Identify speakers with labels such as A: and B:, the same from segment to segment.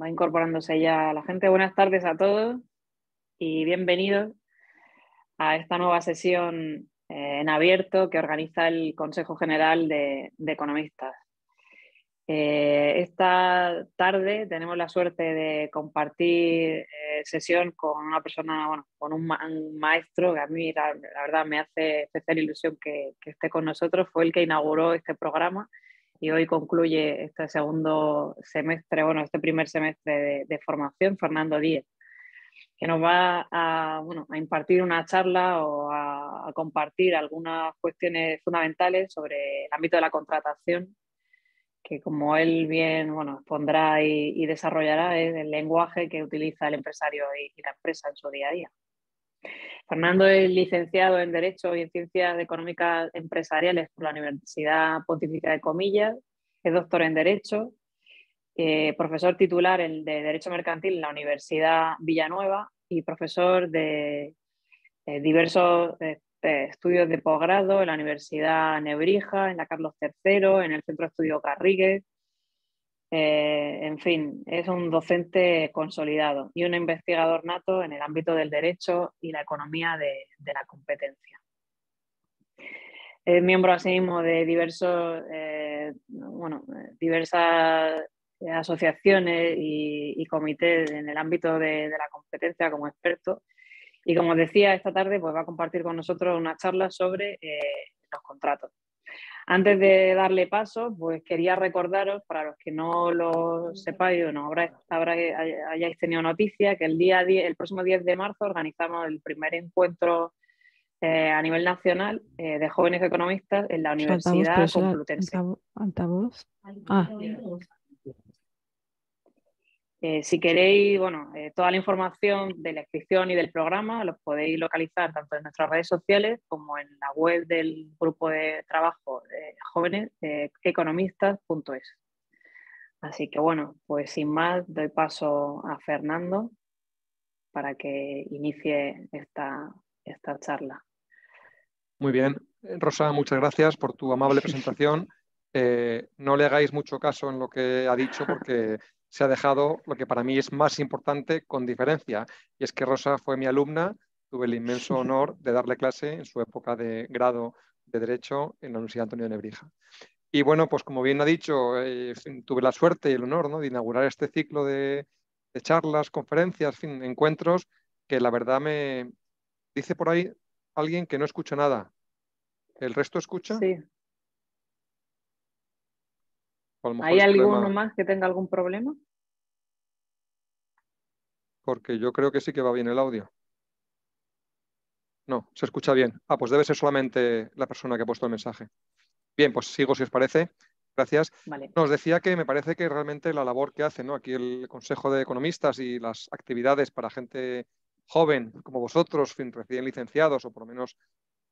A: va incorporándose ya la gente. Buenas tardes a todos y bienvenidos a esta nueva sesión eh, en abierto que organiza el Consejo General de, Economistas. Eh, esta tarde tenemos la suerte de compartir eh, sesión con una persona, bueno, con un, maestro que a mí la, verdad me hace especial ilusión que, que esté con nosotros. Fue el que inauguró este programa y hoy concluye este segundo semestre, bueno, este primer semestre de, formación, Fernando Díez, que nos va a, impartir una charla o a, compartir algunas cuestiones fundamentales sobre el ámbito de la contratación, que como él bien bueno, expondrá y, desarrollará, es el lenguaje que utiliza el empresario y la empresa en su día a día. Fernando es licenciado en Derecho y en Ciencias Económicas Empresariales por la Universidad Pontificia de Comillas, es doctor en Derecho, eh, profesor titular de Derecho Mercantil en la Universidad Villanueva y profesor de eh, diversos estudios de posgrado en la Universidad Nebrija, en la Carlos III, en el Centro de Estudios Garrigues, eh, en fin, es un docente consolidado y un investigador nato en el ámbito del derecho y la economía de, la competencia. Es miembro asimismo de diversos, eh, diversas asociaciones y, comités en el ámbito de, la competencia como experto. Y como decía, esta tarde pues, va a compartir con nosotros una charla sobre eh, los contratos. Antes de darle paso, pues quería recordaros, para los que no lo sepáis o no habrá, hayáis tenido noticia, que el, día el próximo 10 de marzo organizamos el primer encuentro eh, a nivel nacional eh, de jóvenes economistas en la Universidad Complutense. Eh, si queréis, bueno, eh, toda la información de la inscripción y del programa los podéis localizar tanto en nuestras redes sociales como en la web del grupo de trabajo de jóvenes eh, economistas.es. Así que bueno, pues sin más doy paso a Fernando para que inicie esta, charla.
B: Muy bien. Rosa, muchas gracias por tu amable presentación. no le hagáis mucho caso en lo que ha dicho porque se ha dejado lo que para mí es más importante con diferencia, y es que Rosa fue mi alumna, tuve el inmenso honor de darle clase en su época de grado de Derecho en la Universidad Antonio de Nebrija. Y bueno, pues como bien ha dicho, eh, tuve la suerte y el honor ¿no? de inaugurar este ciclo de, charlas, conferencias, encuentros, que la verdad me dice por ahí alguien que no escucha nada. ¿El resto escucha? Sí. ¿Hay alguno
A: más que tenga algún problema?
B: Porque yo creo que sí que va bien el audio. No, se escucha bien. Ah, pues debe ser solamente la persona que ha puesto el mensaje. Bien, pues sigo si os parece. Gracias. Nos decía que me parece que realmente la labor que hace aquí el Consejo de Economistas y las actividades para gente joven como vosotros, recién licenciados o por lo menos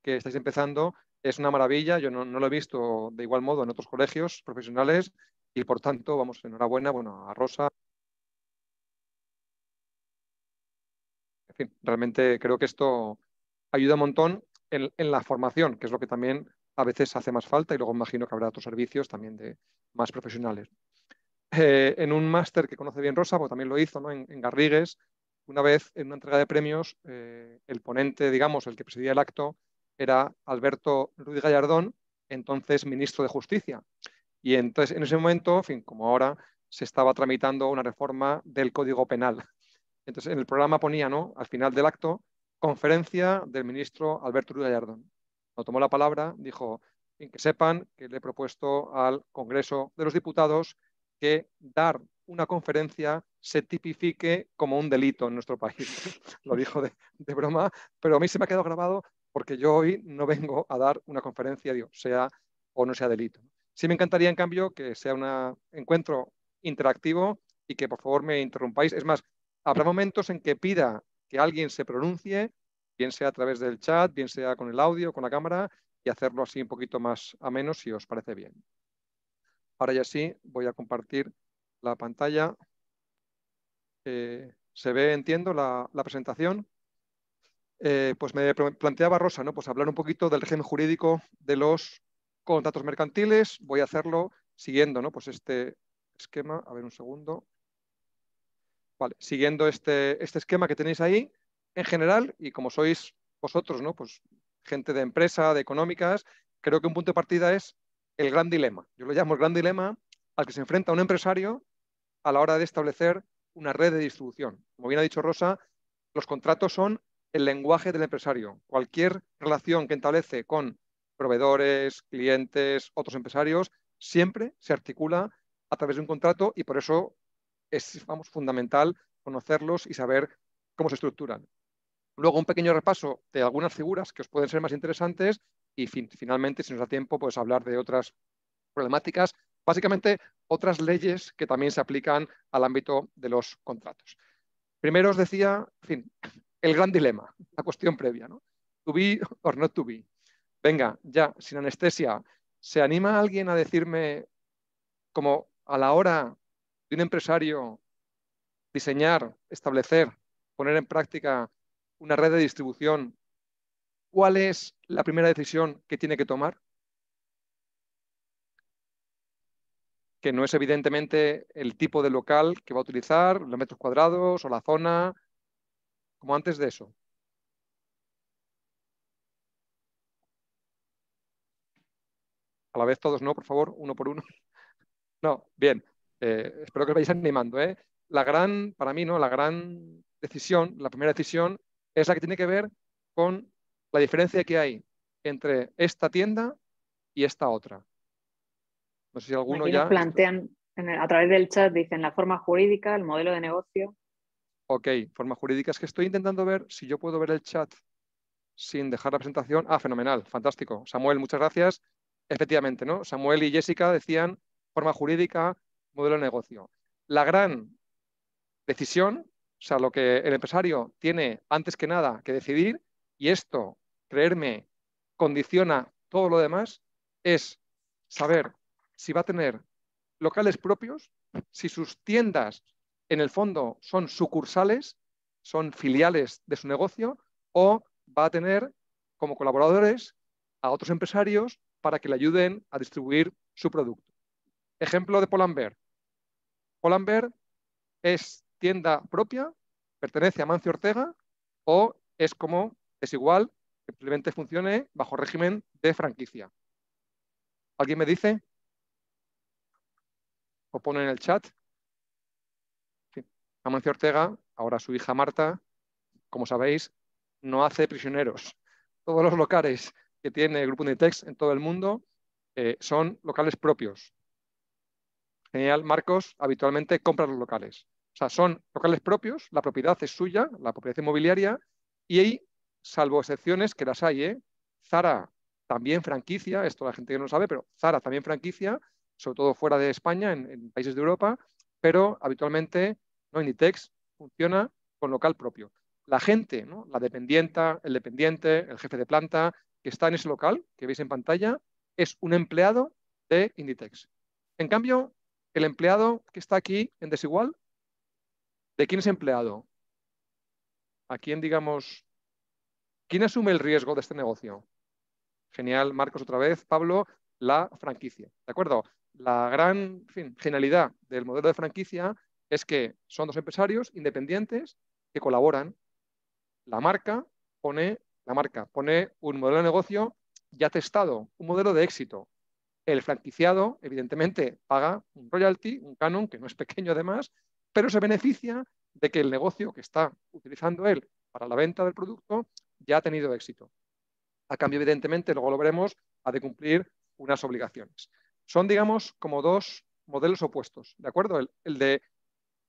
B: que estáis empezando es una maravilla. Yo no, lo he visto de igual modo en otros colegios profesionales y por tanto, vamos, enhorabuena bueno, a Rosa. En fin, realmente creo que esto ayuda un montón en, la formación, que es lo que también a veces hace más falta y luego imagino que habrá otros servicios también de más profesionales. Eh, en un máster que conoce bien Rosa, porque también lo hizo en, Garrigues, una vez en una entrega de premios, eh, el ponente, digamos, el que presidía el acto, era Alberto Ruiz Gallardón, entonces ministro de Justicia. Y entonces, en ese momento, fin, como ahora, se estaba tramitando una reforma del Código Penal. Entonces, en el programa ponía, ¿no? Al final del acto, conferencia del ministro Alberto Ruiz Gallardón. no tomó la palabra, dijo, en que sepan que le he propuesto al Congreso de los Diputados que dar una conferencia se tipifique como un delito en nuestro país. Lo dijo de, de, broma, pero a mí se me ha quedado grabado porque yo hoy no vengo a dar una conferencia, digo, sea o no sea delito. Sí me encantaría, en cambio, que sea un encuentro interactivo y que por favor me interrumpáis. Es más, habrá momentos en que pida que alguien se pronuncie, bien sea a través del chat, bien sea con el audio, con la cámara, y hacerlo así un poquito más a menos si os parece bien. Ahora ya sí, voy a compartir la pantalla. Eh, ¿Se ve, entiendo, la presentación? Eh, pues me planteaba Rosa, ¿no? Pues hablar un poquito del régimen jurídico de los contratos mercantiles. Voy a hacerlo siguiendo, Pues este esquema, a ver un segundo. Vale, siguiendo este, este esquema que tenéis ahí, en general, y como sois vosotros, ¿no? Pues gente de empresa, de económicas, creo que un punto de partida es el gran dilema. Yo lo llamo el gran dilema al que se enfrenta un empresario a la hora de establecer una red de distribución. Como bien ha dicho Rosa, los contratos son el lenguaje del empresario. Cualquier relación que establece con proveedores, clientes, otros empresarios, siempre se articula a través de un contrato y por eso es fundamental conocerlos y saber cómo se estructuran. Luego un pequeño repaso de algunas figuras que os pueden ser más interesantes y finalmente, si nos da tiempo, pues hablar de otras problemáticas, básicamente otras leyes que también se aplican al ámbito de los contratos. Primero os decía, en fin, el gran dilema, la cuestión previa, ¿no? ¿To be or not to be? Venga, ya, sin anestesia, ¿se anima alguien a decirme, como a la hora de un empresario, diseñar, establecer, poner en práctica una red de distribución, cuál es la primera decisión que tiene que tomar? que no es evidentemente el tipo de local que va a utilizar, los metros cuadrados o la zona como antes de eso. A la vez todos no, por favor, uno por uno. No, bien. Eh, espero que os vayáis animando. ¿eh? La gran, para mí, ¿no? La gran decisión, la primera decisión, es la que tiene que ver con la diferencia que hay entre esta tienda y esta otra. No sé si alguno ya. plantean
A: a través del chat, dicen la forma jurídica, el modelo de negocio.
B: Ok, forma jurídica es que estoy intentando ver si yo puedo ver el chat sin dejar la presentación. Ah, fenomenal, fantástico. Samuel, muchas gracias. Efectivamente, ¿no? Samuel y Jessica decían forma jurídica, modelo de negocio. La gran decisión, o sea, lo que el empresario tiene antes que nada que decidir, y esto, creerme, condiciona todo lo demás, es saber si va a tener locales propios, si sus tiendas en el fondo son sucursales, son filiales de su negocio o va a tener como colaboradores a otros empresarios para que le ayuden a distribuir su producto. Ejemplo de Polamber. Polamber es tienda propia, pertenece a Mancio Ortega o es como es igual, simplemente funcione bajo régimen de franquicia. ¿Alguien me dice? ¿O pone en el chat? Amancio Ortega, ahora su hija Marta, como sabéis, no hace prisioneros. Todos los locales que tiene el grupo Unitex en todo el mundo eh, son locales propios. General Marcos habitualmente compra los locales. O sea, son locales propios, la propiedad es suya, la propiedad inmobiliaria, y ahí, salvo excepciones que las hay, ¿eh? Zara también franquicia, esto la gente que no lo sabe, pero Zara también franquicia, sobre todo fuera de España, en países de Europa, pero habitualmente Inditex funciona con local propio. La gente, la dependienta, el dependiente, el jefe de planta, que está en ese local que veis en pantalla, es un empleado de Inditex. En cambio, el empleado que está aquí en desigual, ¿de quién es empleado? ¿A quién, digamos, quién asume el riesgo de este negocio? Genial, Marcos otra vez, Pablo, la franquicia. ¿De acuerdo? La gran en genialidad del modelo de franquicia es que son dos empresarios independientes que colaboran. La marca pone, la marca pone un modelo de negocio ya testado, un modelo de éxito. El franquiciado, evidentemente, paga un royalty, un canon, que no es pequeño además, pero se beneficia de que el negocio que está utilizando él para la venta del producto ya ha tenido éxito. A cambio, evidentemente, luego lo veremos, ha de cumplir unas obligaciones. Son, digamos, como dos modelos opuestos, ¿de acuerdo? el de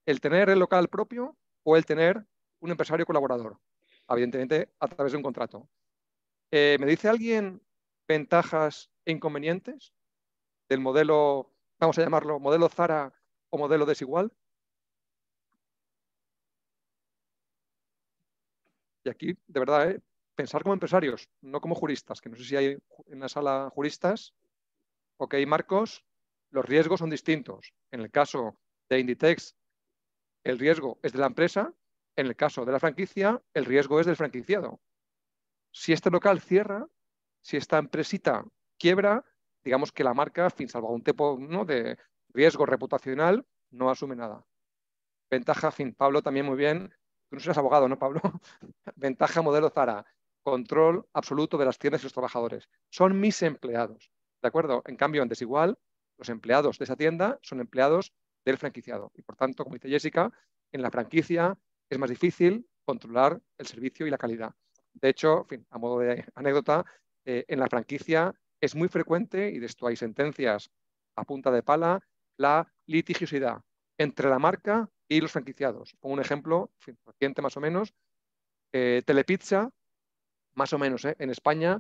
B: el tener el local propio o el tener un empresario colaborador, evidentemente a través de un contrato. Eh, ¿Me dice alguien ventajas e inconvenientes del modelo, vamos a llamarlo modelo Zara o modelo desigual? Y aquí, de verdad, eh, pensar como empresarios, no como juristas, que no sé si hay en la sala juristas. Ok, Marcos, los riesgos son distintos. En el caso de Inditex el riesgo es de la empresa, en el caso de la franquicia, el riesgo es del franquiciado. Si este local cierra, si esta empresita quiebra, digamos que la marca, fin, salvo un tipo ¿no? de riesgo reputacional, no asume nada. Ventaja, fin, Pablo también muy bien. Tú no serás abogado, ¿no, Pablo? Ventaja modelo Zara. Control absoluto de las tiendas y los trabajadores. Son mis empleados. ¿De acuerdo? En cambio, en desigual, los empleados de esa tienda son empleados del franquiciado. Y por tanto, como dice Jessica, en la franquicia es más difícil controlar el servicio y la calidad. De hecho, a modo de anécdota, eh, en la franquicia es muy frecuente, y de esto hay sentencias a punta de pala, la litigiosidad entre la marca y los franquiciados. Pongo un ejemplo, más o menos, eh, Telepizza, más o menos, eh, en España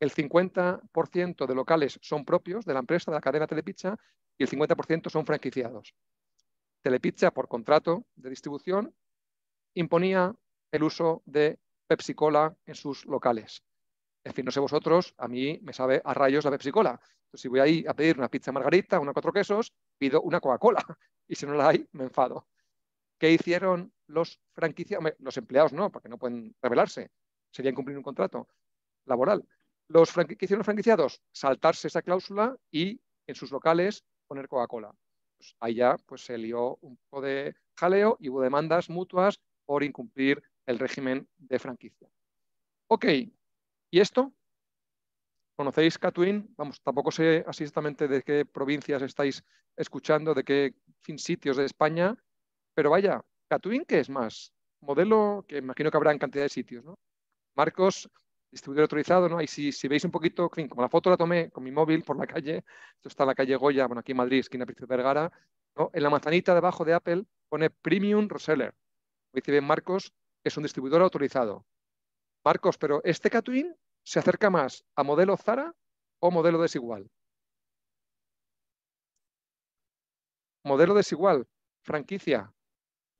B: el 50% de locales son propios de la empresa, de la cadena Telepizza, y el 50% son franquiciados. Telepizza, por contrato de distribución, imponía el uso de Pepsi Cola en sus locales. En fin, no sé vosotros, a mí me sabe a rayos la Pepsi Cola. Entonces, si voy ahí a pedir una pizza margarita, una cuatro quesos, pido una Coca-Cola. Y si no la hay, me enfado. ¿Qué hicieron los franquiciados? Los empleados no, porque no pueden revelarse. Sería incumplir un contrato laboral. Los ¿Qué hicieron los franquiciados? Saltarse esa cláusula y en sus locales poner Coca-Cola. Pues ahí ya pues, se lió un poco de jaleo y hubo demandas mutuas por incumplir el régimen de franquicia. Ok, ¿y esto? ¿Conocéis Catwin? Vamos, tampoco sé así exactamente de qué provincias estáis escuchando, de qué sitios de España, pero vaya, Catwin, ¿qué es más? Modelo que imagino que habrá en cantidad de sitios, ¿no? Marcos distribuidor autorizado, ¿no? Y si, veis un poquito, como la foto la tomé con mi móvil por la calle, esto está en la calle Goya, bueno, aquí en Madrid, esquina Príncipe Vergara, En la manzanita debajo de Apple pone Premium Reseller. Como dice bien Marcos, es un distribuidor autorizado. Marcos, pero este Catwin se acerca más a modelo Zara o modelo desigual. Modelo desigual, franquicia.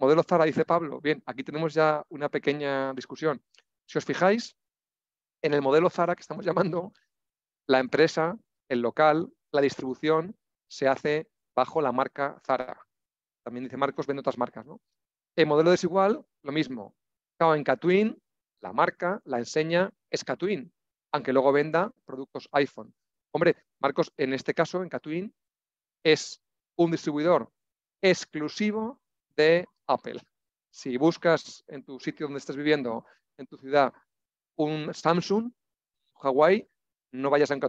B: Modelo Zara, dice Pablo. Bien, aquí tenemos ya una pequeña discusión. Si os fijáis, en el modelo Zara que estamos llamando, la empresa, el local, la distribución se hace bajo la marca Zara. También dice Marcos, vende otras marcas. ¿no? El modelo desigual, lo mismo. Cada en Catwin, la marca, la enseña es Catwin, aunque luego venda productos iPhone. Hombre, Marcos, en este caso, en Catwin, es un distribuidor exclusivo de Apple. Si buscas en tu sitio donde estás viviendo, en tu ciudad, un Samsung, Hawaii, no vayas a un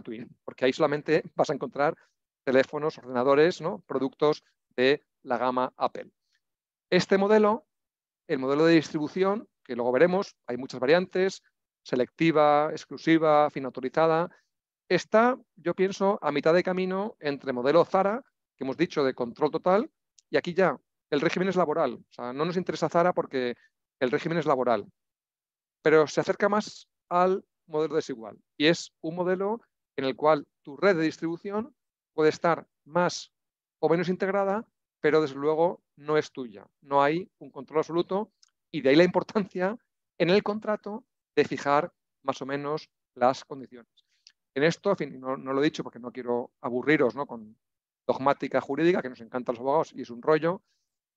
B: porque ahí solamente vas a encontrar teléfonos, ordenadores, ¿no? productos de la gama Apple. Este modelo, el modelo de distribución, que luego veremos, hay muchas variantes, selectiva, exclusiva, fin autorizada, está, yo pienso, a mitad de camino entre modelo Zara, que hemos dicho de control total, y aquí ya el régimen es laboral. O sea, no nos interesa Zara porque el régimen es laboral pero se acerca más al modelo desigual y es un modelo en el cual tu red de distribución puede estar más o menos integrada, pero desde luego no es tuya. No hay un control absoluto y de ahí la importancia en el contrato de fijar más o menos las condiciones. En esto, en fin, no, lo he dicho porque no quiero aburriros con dogmática jurídica, que nos encanta a los abogados y es un rollo,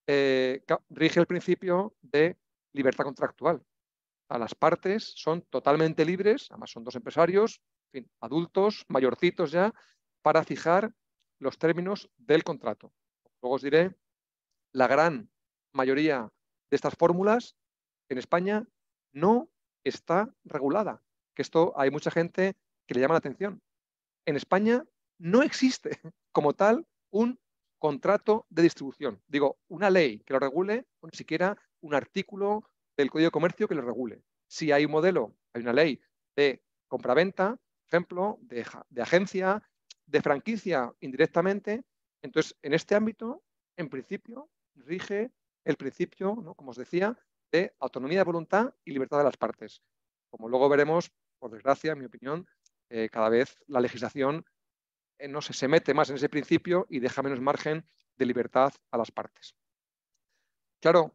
B: eh, rige el principio de libertad contractual. A las partes son totalmente libres, además son dos empresarios, adultos, mayorcitos ya, para fijar los términos del contrato. Luego os diré, la gran mayoría de estas fórmulas en España no está regulada, que esto hay mucha gente que le llama la atención. En España no existe como tal un contrato de distribución. Digo, una ley que lo regule, ni siquiera un artículo del Código de Comercio que lo regule. Si hay un modelo, hay una ley de compraventa, por ejemplo, de, agencia, de franquicia indirectamente, entonces en este ámbito, en principio, rige el principio, ¿no? como os decía, de autonomía de voluntad y libertad de las partes. Como luego veremos, por desgracia, en mi opinión, eh, cada vez la legislación eh, no se mete más en ese principio y deja menos margen de libertad a las partes. Claro,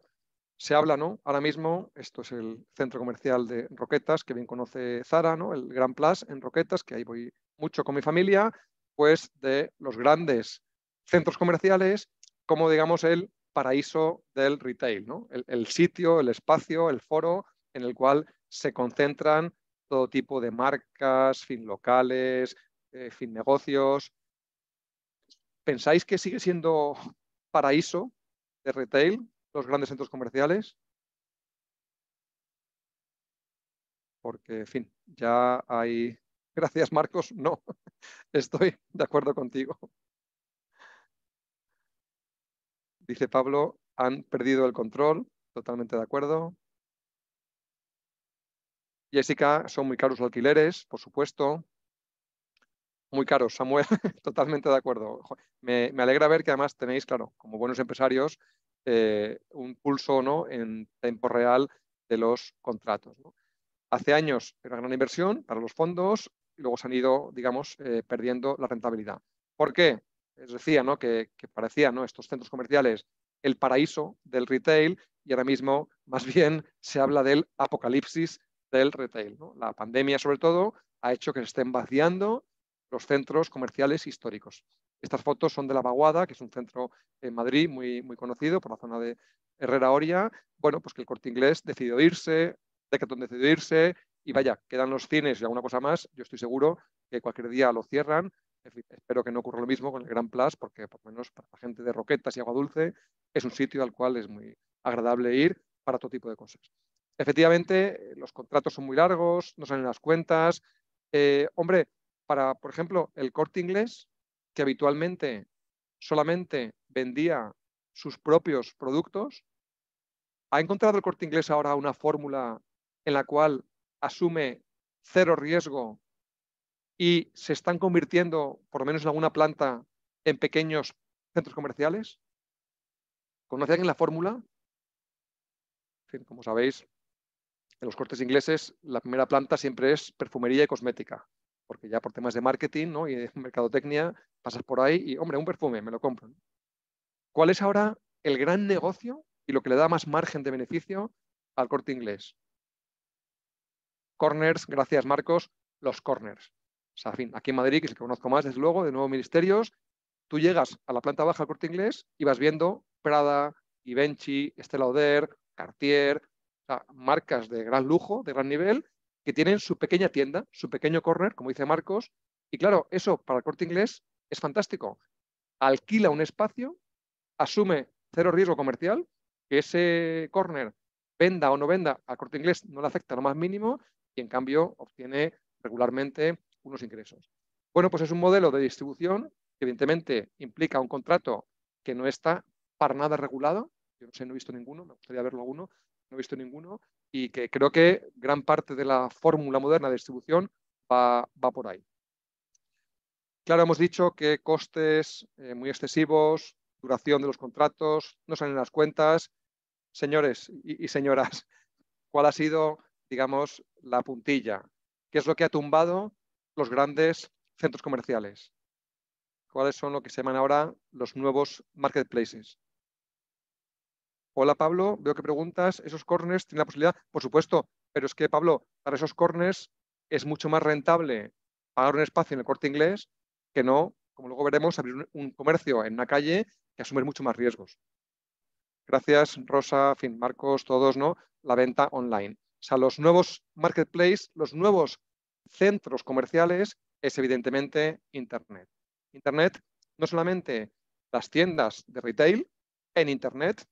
B: se habla, ¿no? Ahora mismo, esto es el centro comercial de Roquetas, que bien conoce Zara, ¿no? El Gran Plus en Roquetas, que ahí voy mucho con mi familia, pues de los grandes centros comerciales como, digamos, el paraíso del retail, ¿no? El, sitio, el espacio, el foro en el cual se concentran todo tipo de marcas, fin locales, eh, fin negocios. ¿Pensáis que sigue siendo paraíso de retail los grandes centros comerciales, porque, en fin, ya hay... Gracias, Marcos. No, estoy de acuerdo contigo. Dice Pablo, han perdido el control. Totalmente de acuerdo. Jessica, son muy caros los alquileres, por supuesto. Muy caros, Samuel, totalmente de acuerdo. Me, me, alegra ver que además tenéis, claro, como buenos empresarios, eh, un pulso ¿no? en tiempo real de los contratos. Hace años era una gran inversión para los fondos y luego se han ido, digamos, eh, perdiendo la rentabilidad. ¿Por qué? Les decía ¿no? que, parecían estos centros comerciales el paraíso del retail y ahora mismo más bien se habla del apocalipsis del retail. La pandemia sobre todo ha hecho que se estén vaciando los centros comerciales históricos. Estas fotos son de La Vaguada, que es un centro en Madrid muy, muy conocido por la zona de Herrera Oria. Bueno, pues que el corte inglés decidió irse, Decathlon decidió irse, y vaya, quedan los cines y alguna cosa más. Yo estoy seguro que cualquier día lo cierran. espero que no ocurra lo mismo con el Gran Plus, porque por lo menos para la gente de Roquetas y Agua Dulce es un sitio al cual es muy agradable ir para todo tipo de cosas. Efectivamente, los contratos son muy largos, no salen las cuentas. Eh, hombre, para, por ejemplo, el corte inglés, habitualmente solamente vendía sus propios productos, ha encontrado el corte inglés ahora una fórmula en la cual asume cero riesgo y se están convirtiendo, por lo menos en alguna planta, en pequeños centros comerciales? ¿Conoce la fórmula? como sabéis, en los cortes ingleses la primera planta siempre es perfumería y cosmética porque ya por temas de marketing y de mercadotecnia pasas por ahí y, hombre, un perfume, me lo compro. ¿Cuál es ahora el gran negocio y lo que le da más margen de beneficio al corte inglés? Corners, gracias Marcos, los corners. O sea, aquí en Madrid, que es el que conozco más, desde luego, de nuevo ministerios, tú llegas a la planta baja del corte inglés y vas viendo Prada, Givenchy, Estela Oder, Cartier, marcas de gran lujo, de gran nivel, que tienen su pequeña tienda, su pequeño corner, como dice Marcos. Y claro, eso para el corte inglés es fantástico. Alquila un espacio, asume cero riesgo comercial, que ese corner venda o no venda al corte inglés no le afecta lo más mínimo y en cambio obtiene regularmente unos ingresos. Bueno, pues es un modelo de distribución que evidentemente implica un contrato que no está para nada regulado. Yo no sé, no he visto ninguno, me gustaría verlo alguno, no he visto ninguno, y que creo que gran parte de la fórmula moderna de distribución va, por ahí. Claro, hemos dicho que costes eh, muy excesivos, duración de los contratos, no salen las cuentas. Señores y, y, señoras, ¿cuál ha sido, digamos, la puntilla? ¿Qué es lo que ha tumbado los grandes centros comerciales? ¿Cuáles son lo que se llaman ahora los nuevos marketplaces? Hola Pablo, veo que preguntas, esos corners tienen la posibilidad, por supuesto, pero es que Pablo, para esos corners es mucho más rentable pagar un espacio en el corte inglés que no, como luego veremos, abrir un, comercio en una calle que asumir mucho más riesgos. Gracias, Rosa, fin, Marcos, todos, ¿no? La venta online. O sea, los nuevos marketplaces, los nuevos centros comerciales es evidentemente Internet. Internet, no solamente las tiendas de retail en Internet,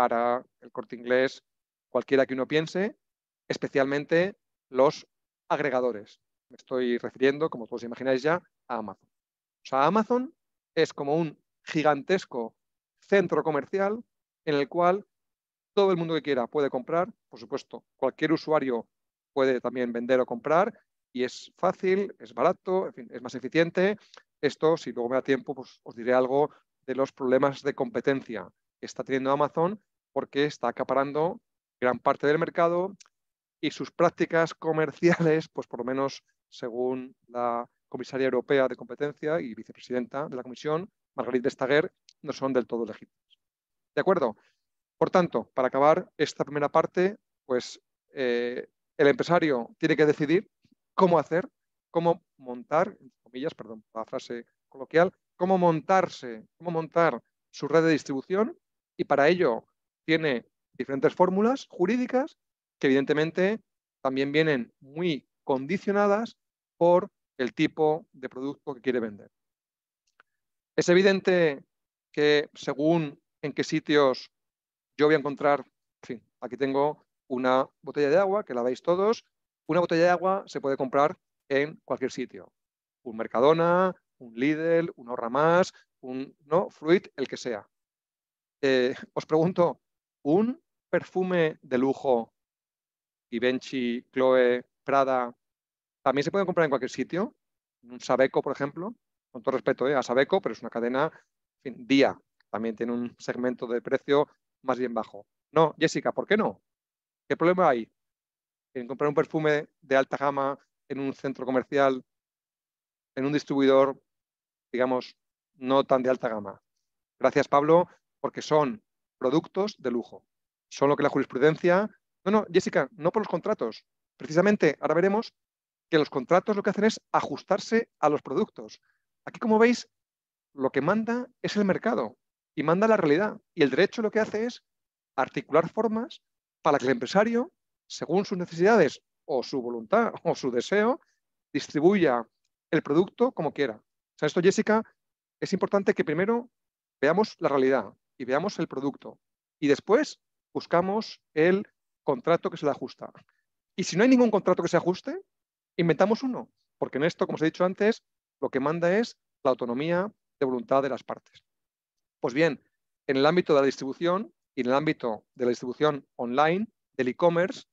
B: para el corte inglés, cualquiera que uno piense, especialmente los agregadores. Me estoy refiriendo, como todos imagináis ya, a Amazon. O sea, Amazon es como un gigantesco centro comercial en el cual todo el mundo que quiera puede comprar, por supuesto, cualquier usuario puede también vender o comprar y es fácil, es barato, en fin, es más eficiente. Esto, si luego me da tiempo, pues os diré algo de los problemas de competencia que está teniendo Amazon porque está acaparando gran parte del mercado y sus prácticas comerciales, pues por lo menos según la comisaria europea de competencia y vicepresidenta de la Comisión, Margarita Vestager, no son del todo legítimas. ¿De acuerdo? Por tanto, para acabar esta primera parte, pues eh, el empresario tiene que decidir cómo hacer, cómo montar, entre comillas, perdón, la frase coloquial, cómo montarse, cómo montar su red de distribución y para ello tiene diferentes fórmulas jurídicas que evidentemente también vienen muy condicionadas por el tipo de producto que quiere vender. Es evidente que según en qué sitios yo voy a encontrar, fin, aquí tengo una botella de agua, que la veis todos, una botella de agua se puede comprar en cualquier sitio. Un Mercadona, un Lidl, un Horra Más, un ¿no? Fruit, el que sea. Eh, os pregunto, un perfume de lujo, Givenchy, Chloe, Prada, también se pueden comprar en cualquier sitio. Un Sabeco, por ejemplo, con todo respeto eh, a Sabeco, pero es una cadena, fin, día, también tiene un segmento de precio más bien bajo. No, Jessica, ¿por qué no? ¿Qué problema hay? En comprar un perfume de alta gama en un centro comercial, en un distribuidor, digamos, no tan de alta gama. Gracias, Pablo, porque son productos de lujo. Son lo que la jurisprudencia... No, no, Jessica, no por los contratos. Precisamente, ahora veremos que los contratos lo que hacen es ajustarse a los productos. Aquí, como veis, lo que manda es el mercado y manda la realidad. Y el derecho lo que hace es articular formas para que el empresario, según sus necesidades o su voluntad o su deseo, distribuya el producto como quiera. O sea, esto, Jessica, es importante que primero veamos la realidad, y veamos el producto. Y después buscamos el contrato que se le ajusta. Y si no hay ningún contrato que se ajuste, inventamos uno. Porque en esto, como os he dicho antes, lo que manda es la autonomía de voluntad de las partes. Pues bien, en el ámbito de la distribución y en el ámbito de la distribución online, del e-commerce,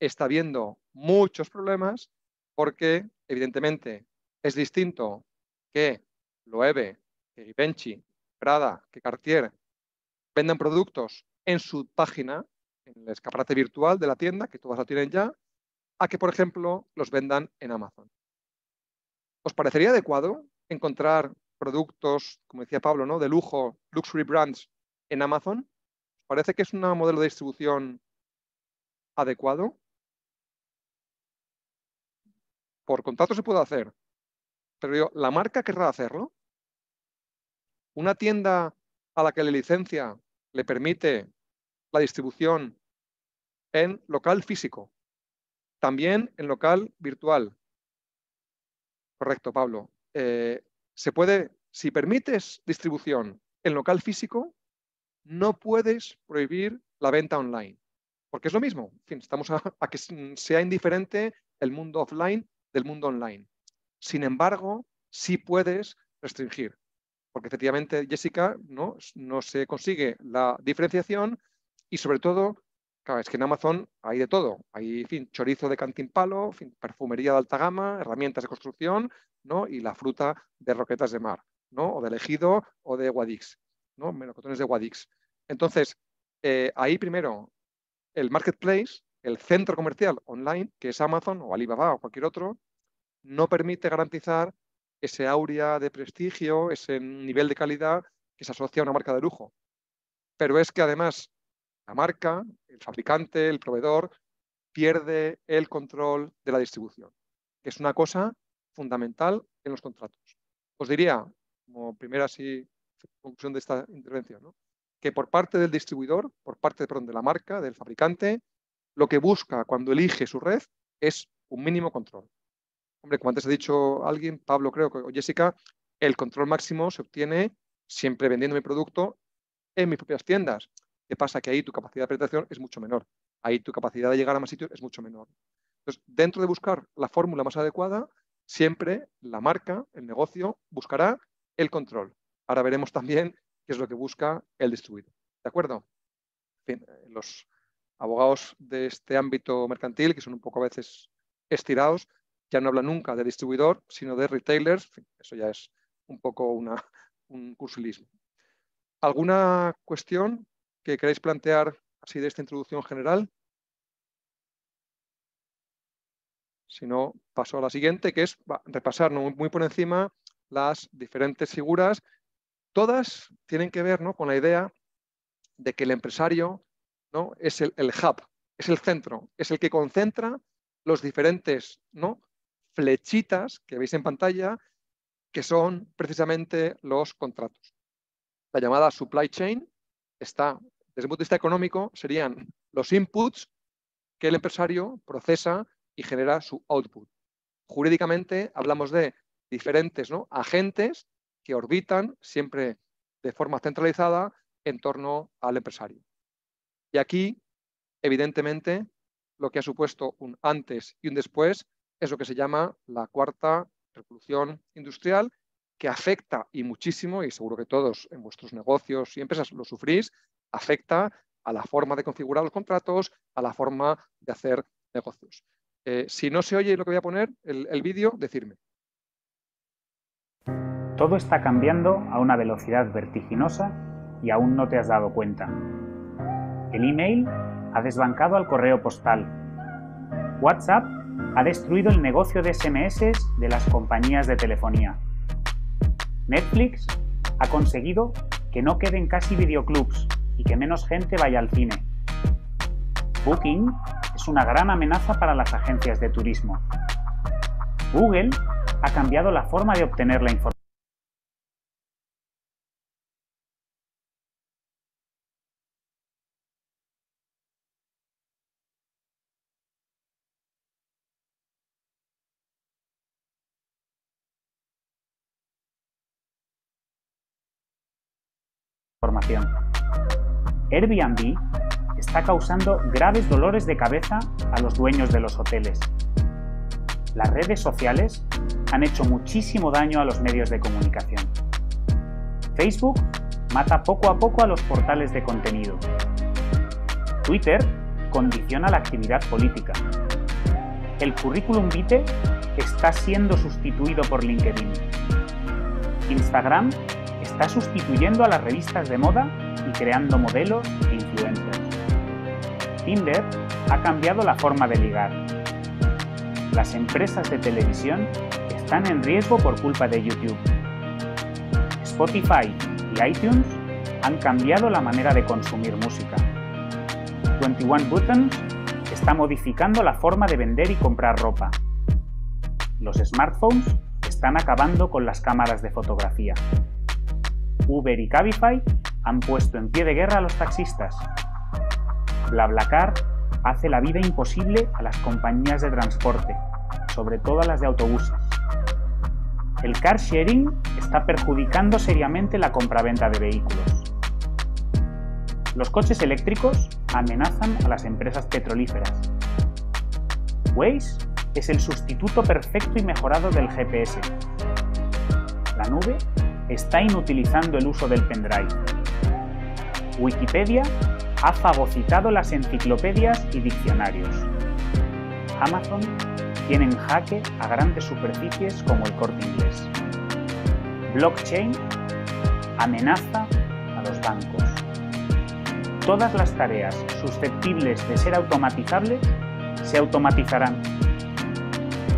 B: está habiendo muchos problemas porque, evidentemente, es distinto que Loewe, que Givenchy, Prada, que Cartier vendan productos en su página, en el escaparate virtual de la tienda, que todas lo tienen ya, a que, por ejemplo, los vendan en Amazon. ¿Os parecería adecuado encontrar productos, como decía Pablo, ¿no? de lujo, luxury brands en Amazon? ¿Os parece que es un modelo de distribución adecuado? Por contrato se puede hacer, pero yo, ¿la marca querrá hacerlo? ¿Una tienda a la que la licencia le permite la distribución en local físico, también en local virtual. Correcto, Pablo. Eh, se puede, si permites distribución en local físico, no puedes prohibir la venta online, porque es lo mismo. En fin, estamos a, a que sea indiferente el mundo offline del mundo online. Sin embargo, sí puedes restringir porque efectivamente, Jessica, ¿no? no se consigue la diferenciación y sobre todo, claro, es que en Amazon hay de todo. Hay, fin, chorizo de cantimpalo, fin, perfumería de alta gama, herramientas de construcción, ¿no? Y la fruta de roquetas de mar, ¿no? O de ejido o de Guadix, ¿no? Melocotones de Guadix. Entonces, eh, ahí primero, el marketplace, el centro comercial online, que es Amazon o Alibaba o cualquier otro, no permite garantizar ese aurea de prestigio, ese nivel de calidad que se asocia a una marca de lujo. Pero es que además la marca, el fabricante, el proveedor, pierde el control de la distribución, que es una cosa fundamental en los contratos. Os diría, como primera así, conclusión de esta intervención, que por parte del distribuidor, por parte de la marca, del fabricante, lo que busca cuando elige su red es un mínimo control hombre, como antes ha dicho alguien, Pablo creo o Jessica, el control máximo se obtiene siempre vendiendo mi producto en mis propias tiendas. ¿Qué pasa? Que ahí tu capacidad de penetración es mucho menor. Ahí tu capacidad de llegar a más sitios es mucho menor. Entonces, dentro de buscar la fórmula más adecuada, siempre la marca, el negocio, buscará el control. Ahora veremos también qué es lo que busca el distribuidor. ¿De acuerdo? Eh, los abogados de este ámbito mercantil, que son un poco a veces estirados, ya no habla nunca de distribuidor, sino de retailers. eso ya es un poco un cursilismo. ¿Alguna cuestión que queréis plantear así de esta introducción general? Si no, paso a la siguiente, que es repasar muy por encima las diferentes figuras. Todas tienen que ver ¿no? con la idea de que el empresario ¿no? es el, hub, es el centro, es el que concentra los diferentes ¿no? flechitas que veis en pantalla, que son precisamente los contratos. La llamada supply chain está, desde el punto de vista económico, serían los inputs que el empresario procesa y genera su output. Jurídicamente hablamos de diferentes ¿no? agentes que orbitan siempre de forma centralizada en torno al empresario. Y aquí, evidentemente, lo que ha supuesto un antes y un después es lo que se llama la cuarta revolución industrial, que afecta y muchísimo, y seguro que todos en vuestros negocios y empresas lo sufrís, afecta a la forma de configurar los contratos, a la forma de hacer negocios. Eh, si no se oye lo que voy a poner, el, el vídeo, decirme. Todo está
C: cambiando a una velocidad vertiginosa y aún no te has dado cuenta. El email ha desbancado al correo postal. WhatsApp ha destruido el negocio de SMS de las compañías de telefonía. Netflix ha conseguido que no queden casi videoclubs y que menos gente vaya al cine. Booking es una gran amenaza para las agencias de turismo. Google ha cambiado la forma de obtener la información. Airbnb está causando graves dolores de cabeza a los dueños de los hoteles. Las redes sociales han hecho muchísimo daño a los medios de comunicación. Facebook mata poco a poco a los portales de contenido. Twitter condiciona la actividad política. El currículum vitae está siendo sustituido por LinkedIn. Instagram está sustituyendo a las revistas de moda y creando modelos e influencers. Tinder ha cambiado la forma de ligar. Las empresas de televisión están en riesgo por culpa de YouTube. Spotify y iTunes han cambiado la manera de consumir música. 21 Buttons está modificando la forma de vender y comprar ropa. Los smartphones están acabando con las cámaras de fotografía. Uber y Cabify han puesto en pie de guerra a los taxistas. BlaBlaCar hace la vida imposible a las compañías de transporte, sobre todo a las de autobuses. El car sharing está perjudicando seriamente la compraventa de vehículos. Los coches eléctricos amenazan a las empresas petrolíferas. Waze es el sustituto perfecto y mejorado del GPS. La nube está inutilizando el uso del pendrive. Wikipedia ha fagocitado las enciclopedias y diccionarios. Amazon tiene en jaque a grandes superficies como el corte inglés. Blockchain amenaza a los bancos. Todas las tareas susceptibles de ser automatizables se automatizarán.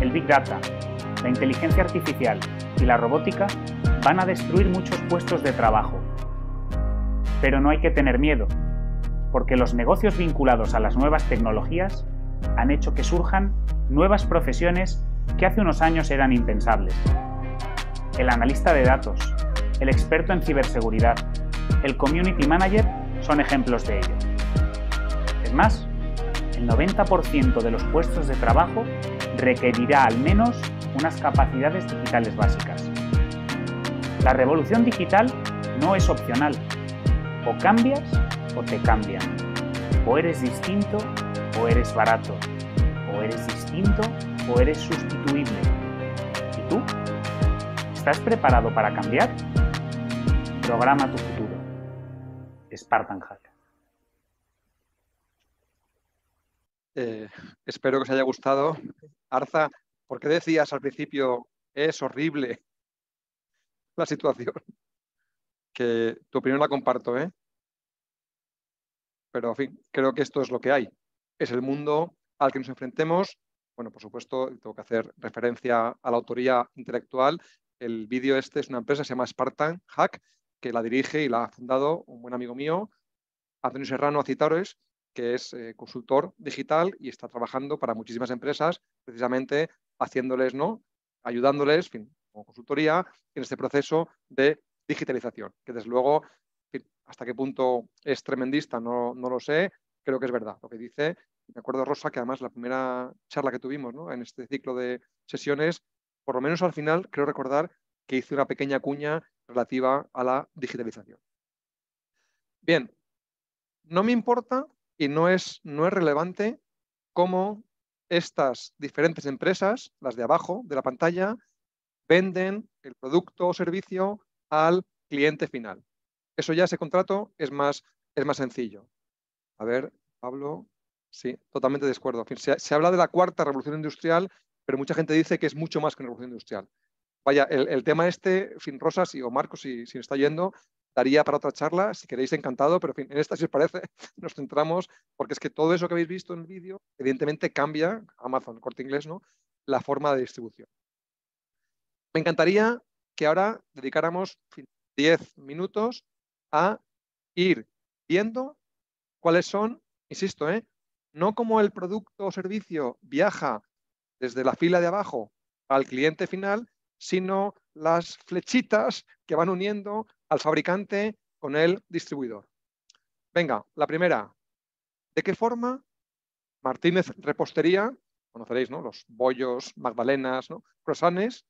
C: El Big Data, la inteligencia artificial y la robótica van a destruir muchos puestos de trabajo. Pero no hay que tener miedo, porque los negocios vinculados a las nuevas tecnologías han hecho que surjan nuevas profesiones que hace unos años eran impensables. El analista de datos, el experto en ciberseguridad, el community manager son ejemplos de ello. Es más, el 90% de los puestos de trabajo requerirá al menos unas capacidades digitales básicas. La revolución digital no es opcional. O cambias o te cambian. O eres distinto o eres barato. O eres distinto o eres sustituible. ¿Y tú? ¿Estás preparado para cambiar?
B: Programa tu futuro. Spartan Hack. Eh, espero que os haya gustado. Arza, ¿por qué decías al principio es horrible la situación. Que tu opinión la comparto, ¿eh? Pero, en fin, creo que esto es lo que hay. Es el mundo al que nos enfrentemos. Bueno, por supuesto, tengo que hacer referencia a la autoría intelectual. El vídeo este es una empresa, se llama Spartan Hack, que la dirige y la ha fundado un buen amigo mío, Antonio Serrano Acitores, que es eh, consultor digital y está trabajando para muchísimas empresas, precisamente haciéndoles, ¿no? ayudándoles, fin, consultoría en este proceso de digitalización, que desde luego, hasta qué punto es tremendista, no, lo sé, creo que es verdad. Lo que dice, me acuerdo Rosa, que además la primera charla que tuvimos en este ciclo de sesiones, por lo menos al final, creo recordar que hice una pequeña cuña relativa a la digitalización. Bien, no me importa y no es, no es relevante cómo estas diferentes empresas, las de abajo de la pantalla, venden el producto o servicio al cliente final. Eso ya, ese contrato es más, es más sencillo. A ver, Pablo, sí, totalmente de acuerdo. Se, habla de la cuarta revolución industrial, pero mucha gente dice que es mucho más que una revolución industrial. Vaya, el, tema este, fin, Rosas o Marcos, si, si está yendo, daría para otra charla, si queréis encantado, pero en, fin, en esta, si os parece, nos centramos, porque es que todo eso que habéis visto en el vídeo, evidentemente cambia, Amazon, corte inglés, ¿no? La forma de distribución. Me encantaría que ahora dedicáramos 10 minutos a ir viendo cuáles son, insisto, ¿eh? no como el producto o servicio viaja desde la fila de abajo al cliente final, sino las flechitas que van uniendo al fabricante con el distribuidor. Venga, la primera. ¿De qué forma Martínez Repostería, conoceréis, ¿no? Los bollos, magdalenas, ¿no? croissants,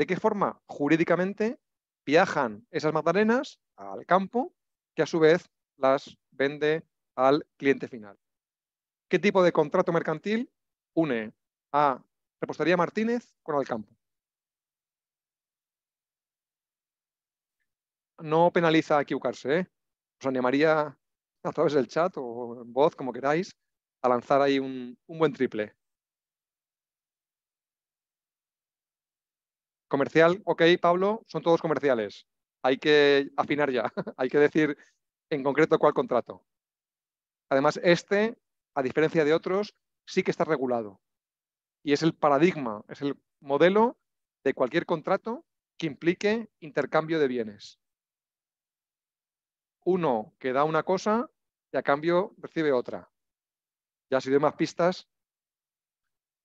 B: ¿De qué forma jurídicamente viajan esas magdalenas al campo que a su vez las vende al cliente final? ¿Qué tipo de contrato mercantil une a Repostería Martínez con Alcampo? No penaliza equivocarse. ¿eh? Os animaría a través del chat o en voz, como queráis, a lanzar ahí un buen triple. Comercial, ok, Pablo, son todos comerciales. Hay que afinar ya, hay que decir en concreto cuál contrato. Además, este, a diferencia de otros, sí que está regulado. Y es el paradigma, es el modelo de cualquier contrato que implique intercambio de bienes. Uno que da una cosa y a cambio recibe otra. Ya si doy más pistas,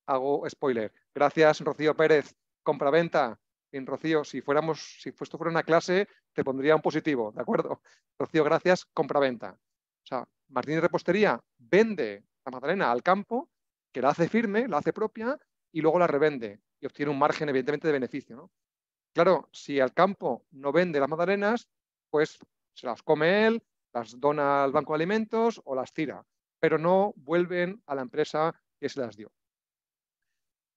B: hago spoiler. Gracias, Rocío Pérez compraventa en Rocío, si fuéramos, si esto fuera una clase, te pondría un positivo, ¿de acuerdo? Rocío, gracias, compraventa. O sea, Martín Repostería vende la Madalena al campo, que la hace firme, la hace propia, y luego la revende y obtiene un margen, evidentemente, de beneficio. Claro, si al campo no vende las magdalenas, pues se las come él, las dona al banco de alimentos o las tira, pero no vuelven a la empresa que se las dio.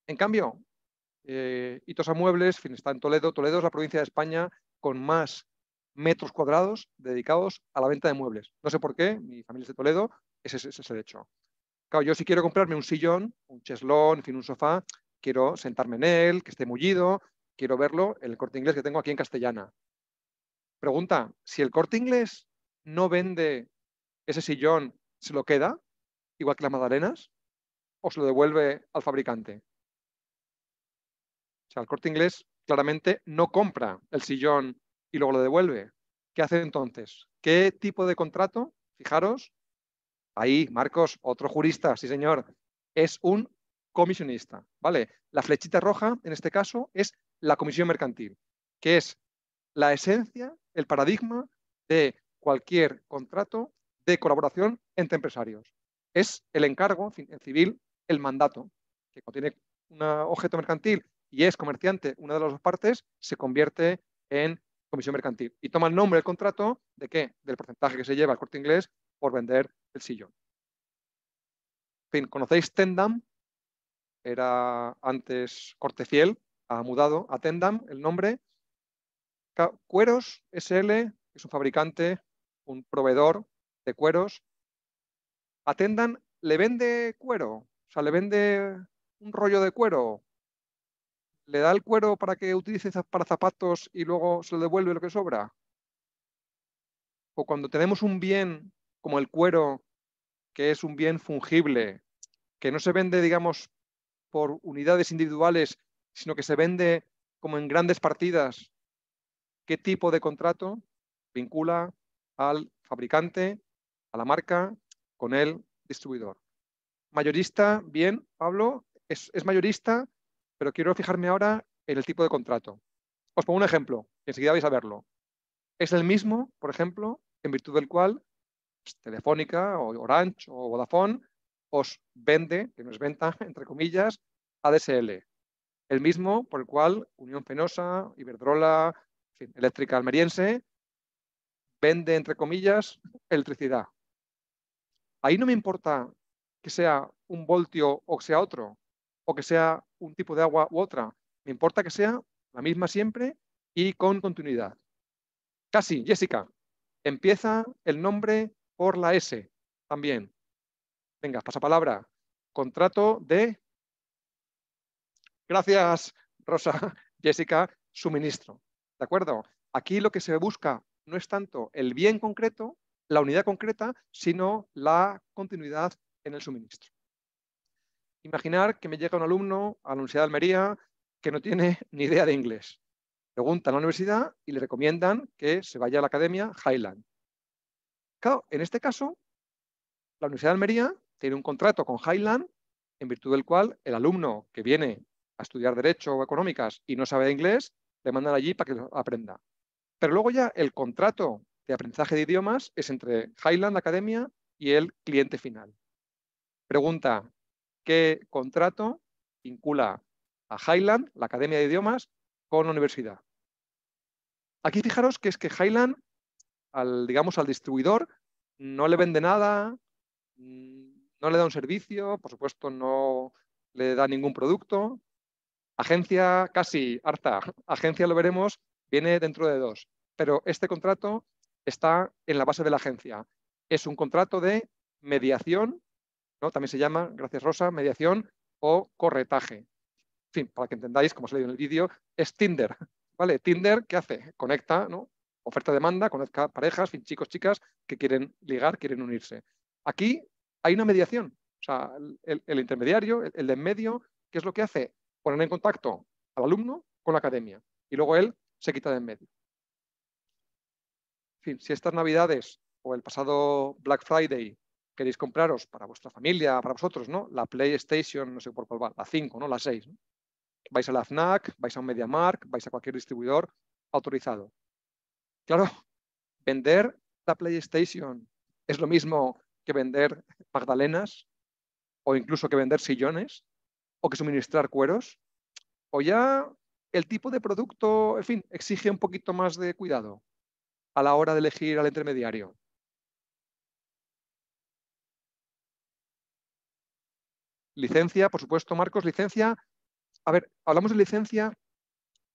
B: En cambio, eh, Hitos muebles. fin, está en Toledo. Toledo es la provincia de España con más metros cuadrados dedicados a la venta de muebles. No sé por qué, mi familia es de Toledo, ese es el hecho. Claro, yo si quiero comprarme un sillón, un cheslón, en fin, un sofá, quiero sentarme en él, que esté mullido, quiero verlo en el corte inglés que tengo aquí en castellana. Pregunta, si el corte inglés no vende ese sillón, ¿se lo queda? Igual que las magdalenas, o se lo devuelve al fabricante. O sea, el corte inglés claramente no compra el sillón y luego lo devuelve. ¿Qué hace entonces? ¿Qué tipo de contrato? Fijaros, ahí, Marcos, otro jurista, sí señor, es un comisionista, ¿vale? La flechita roja, en este caso, es la comisión mercantil, que es la esencia, el paradigma de cualquier contrato de colaboración entre empresarios. Es el encargo en civil, el mandato, que contiene un objeto mercantil y es comerciante, una de las dos partes se convierte en comisión mercantil y toma el nombre del contrato de qué? Del porcentaje que se lleva el corte inglés por vender el sillón. En fin, ¿conocéis Tendam? Era antes Corte Fiel, ha mudado a Tendam el nombre. Cueros SL es un fabricante, un proveedor de cueros. A Tendam le vende cuero, o sea, le vende un rollo de cuero ¿Le da el cuero para que utilice para zapatos y luego se lo devuelve lo que sobra? O cuando tenemos un bien como el cuero, que es un bien fungible, que no se vende, digamos, por unidades individuales, sino que se vende como en grandes partidas, ¿qué tipo de contrato vincula al fabricante, a la marca, con el distribuidor? Mayorista, bien, Pablo, es, es mayorista pero quiero fijarme ahora en el tipo de contrato. Os pongo un ejemplo, enseguida vais a verlo. Es el mismo, por ejemplo, en virtud del cual pues, Telefónica o Orange o Vodafone os vende, que nos venta, entre comillas, ADSL. El mismo por el cual Unión Fenosa, Iberdrola, Eléctrica Almeriense vende, entre comillas, electricidad. Ahí no me importa que sea un voltio o que sea otro o que sea un tipo de agua u otra. Me importa que sea la misma siempre y con continuidad. Casi, Jessica, empieza el nombre por la S también. Venga, pasapalabra. Contrato de... Gracias, Rosa, Jessica, suministro. ¿De acuerdo? Aquí lo que se busca no es tanto el bien concreto, la unidad concreta, sino la continuidad en el suministro. Imaginar que me llega un alumno a la Universidad de Almería que no tiene ni idea de inglés. Pregunta a la universidad y le recomiendan que se vaya a la academia Highland. Claro, en este caso, la Universidad de Almería tiene un contrato con Highland en virtud del cual el alumno que viene a estudiar Derecho o Económicas y no sabe inglés, le mandan allí para que aprenda. Pero luego ya el contrato de aprendizaje de idiomas es entre Highland Academia y el cliente final. Pregunta, qué contrato vincula a Highland, la Academia de Idiomas, con la universidad. Aquí fijaros que es que Highland, al, digamos, al distribuidor, no le vende nada, mm, no le da un servicio, por supuesto no le da ningún producto. Agencia, casi harta, agencia lo veremos, viene dentro de dos, pero este contrato está en la base de la agencia. Es un contrato de mediación también se llama, gracias Rosa, mediación o corretaje. En fin, para que entendáis, como se leído en el vídeo, es Tinder. ¿Vale? Tinder, ¿qué hace? Conecta, oferta Oferta-demanda, conecta parejas, chicos, chicas que quieren ligar, quieren unirse. Aquí hay una mediación. O sea, el, intermediario, el, de en medio, ¿qué es lo que hace? Poner en contacto al alumno con la academia. Y luego él se quita de en medio. En fin, si estas navidades o el pasado Black Friday queréis compraros para vuestra familia, para vosotros, ¿no? La PlayStation, no sé por cuál va, la 5, ¿no? La 6. Vais a la FNAC, vais a un MediaMark, vais a cualquier distribuidor autorizado. Claro, vender la PlayStation es lo mismo que vender magdalenas o incluso que vender sillones o que suministrar cueros. O ya el tipo de producto, en fin, exige un poquito más de cuidado a la hora de elegir al intermediario. Licencia, por supuesto, Marcos, licencia. A ver, hablamos de licencia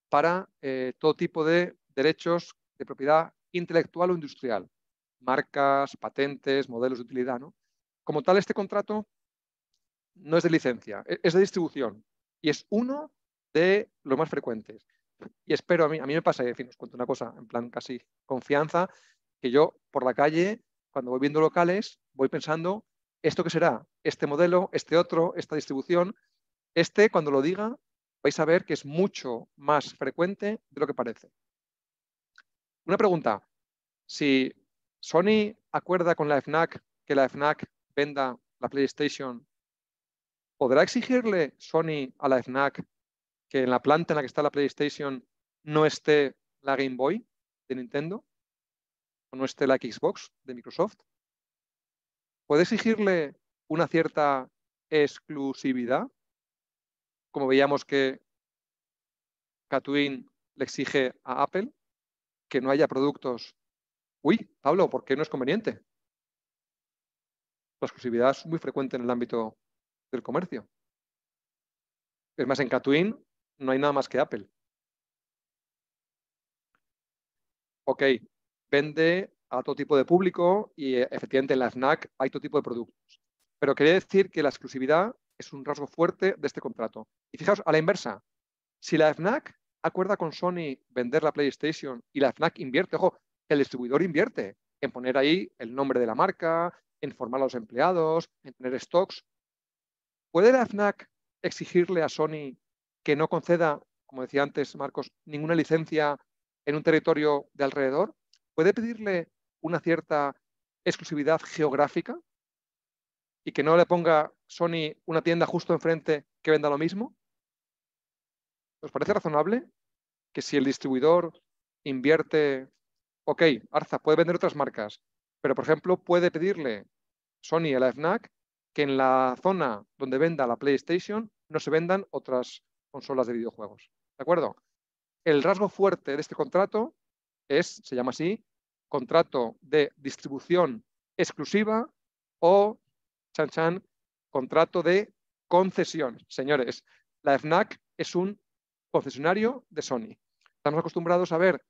B: para eh, todo tipo de derechos de propiedad intelectual o industrial, marcas, patentes, modelos de utilidad. ¿no? Como tal, este contrato no es de licencia, e-, es de distribución y es uno de los más frecuentes. Y espero, a mí, a mí me pasa, en fin, os cuento una cosa, en plan casi confianza, que yo por la calle, cuando voy viendo locales, voy pensando ¿Esto qué será? Este modelo, este otro, esta distribución. Este, cuando lo diga, vais a ver que es mucho más frecuente de lo que parece. Una pregunta. Si Sony acuerda con la FNAC que la FNAC venda la PlayStation, ¿podrá exigirle Sony a la FNAC que en la planta en la que está la PlayStation no esté la Game Boy de Nintendo o no esté la Xbox de Microsoft? ¿Puede exigirle una cierta exclusividad? Como veíamos que Catwin le exige a Apple que no haya productos. Uy, Pablo, ¿por qué no es conveniente? La exclusividad es muy frecuente en el ámbito del comercio. Es más, en Catwin no hay nada más que Apple. Ok, vende a todo tipo de público y eh, efectivamente en la FNAC hay todo tipo de productos. Pero quería decir que la exclusividad es un rasgo fuerte de este contrato. Y fijaos, a la inversa, si la FNAC acuerda con Sony vender la PlayStation y la FNAC invierte, ojo, el distribuidor invierte en poner ahí el nombre de la marca, en formar a los empleados, en tener stocks. ¿Puede la FNAC exigirle a Sony que no conceda, como decía antes Marcos, ninguna licencia en un territorio de alrededor? ¿Puede pedirle una cierta exclusividad geográfica y que no le ponga Sony una tienda justo enfrente que venda lo mismo? ¿Os parece razonable que si el distribuidor invierte, ok, Arza puede vender otras marcas, pero por ejemplo puede pedirle Sony a la FNAC que en la zona donde venda la PlayStation no se vendan otras consolas de videojuegos? ¿De acuerdo? El rasgo fuerte de este contrato es, se llama así, contrato de distribución exclusiva o, chan chan, contrato de concesión. Señores, la FNAC es un concesionario de Sony. Estamos acostumbrados a ver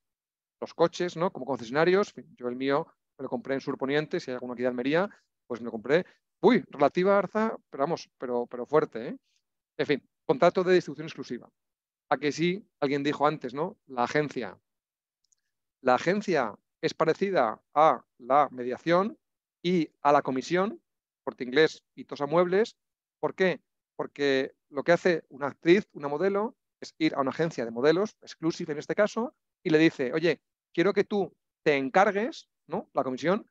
B: los coches ¿no? como concesionarios. Yo el mío me lo compré en Surponiente, si hay alguno aquí de Almería, pues me lo compré. Uy, relativa arza, pero vamos, pero, pero fuerte. ¿eh? En fin, contrato de distribución exclusiva. A que sí, alguien dijo antes, ¿no? La agencia. La agencia es parecida a la mediación y a la comisión, corte inglés y tosa muebles. ¿Por qué? Porque lo que hace una actriz, una modelo, es ir a una agencia de modelos, exclusive en este caso, y le dice, oye, quiero que tú te encargues, ¿no? La comisión,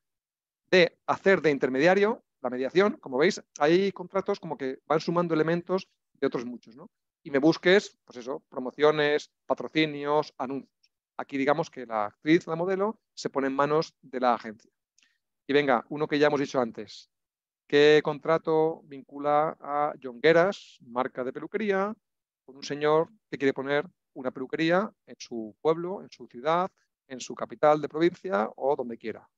B: de hacer de intermediario la mediación. Como veis, hay contratos como que van sumando elementos de otros muchos, ¿no? Y me busques, pues eso, promociones, patrocinios, anuncios. Aquí digamos que la actriz, la modelo, se pone en manos de la agencia. Y venga, uno que ya hemos dicho antes. ¿Qué contrato vincula a Jongueras, marca de peluquería, con un señor que quiere poner una peluquería en su pueblo, en su ciudad, en su capital de provincia o donde quiera?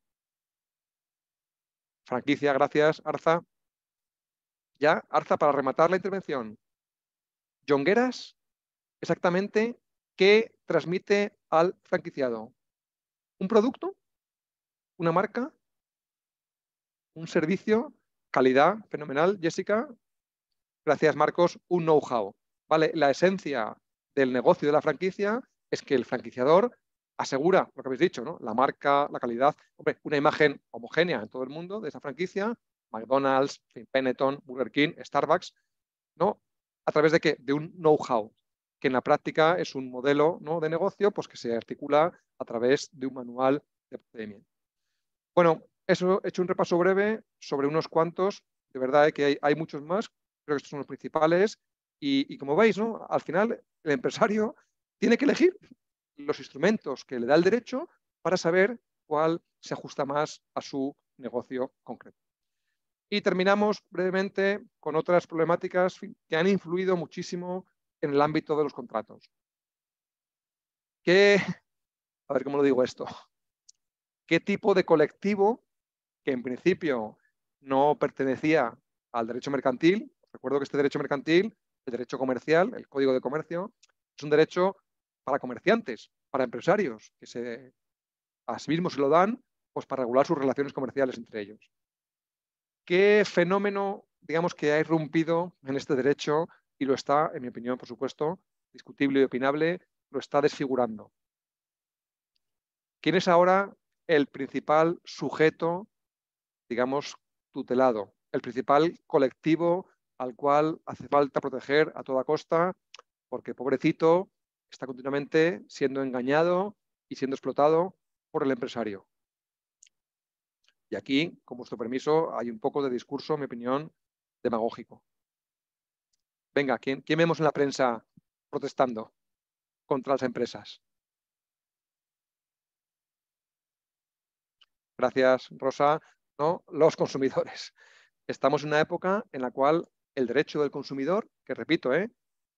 B: Franquicia, gracias, Arza. Ya, Arza, para rematar la intervención. Jongueras, exactamente que transmite al franquiciado? ¿Un producto? ¿Una marca? ¿Un servicio? Calidad, fenomenal, Jessica. Gracias, Marcos. Un know-how. ¿vale? La esencia del negocio de la franquicia es que el franquiciador asegura lo que habéis dicho, ¿no? la marca, la calidad, una imagen homogénea en todo el mundo de esa franquicia, McDonald's, Penetton, Burger King, Starbucks, ¿no? a través de, qué? de un know-how, que en la práctica es un modelo ¿no? de negocio pues, que se articula a través de un manual de procedimiento. Bueno, eso he hecho un repaso breve sobre unos cuantos, de verdad eh, que hay, muchos más, creo que estos son los principales, y, como veis, ¿no? al final el empresario tiene que elegir los instrumentos que le da el derecho para saber cuál se ajusta más a su negocio concreto. Y terminamos brevemente con otras problemáticas que han influido muchísimo en el ámbito de los contratos. ¿Qué, a ver cómo lo digo esto, qué tipo de colectivo que en principio no pertenecía al derecho mercantil, recuerdo que este derecho mercantil, el derecho comercial, el código de comercio, es un derecho para comerciantes, para empresarios, que se, a sí mismos se lo dan pues, para regular sus relaciones comerciales entre ellos. ¿Qué fenómeno, digamos, que ha irrumpido en este derecho y lo está, en mi opinión, por supuesto, discutible y opinable, lo está desfigurando. ¿Quién es ahora el principal sujeto, digamos, tutelado? El principal colectivo al cual hace falta proteger a toda costa, porque pobrecito está continuamente siendo engañado y siendo explotado por el empresario. Y aquí, con vuestro permiso, hay un poco de discurso, en mi opinión, demagógico. Venga, ¿quién, vemos en la prensa protestando contra las empresas? Gracias, Rosa. ¿no? Los consumidores. Estamos en una época en la cual el derecho del consumidor, que repito, ¿eh?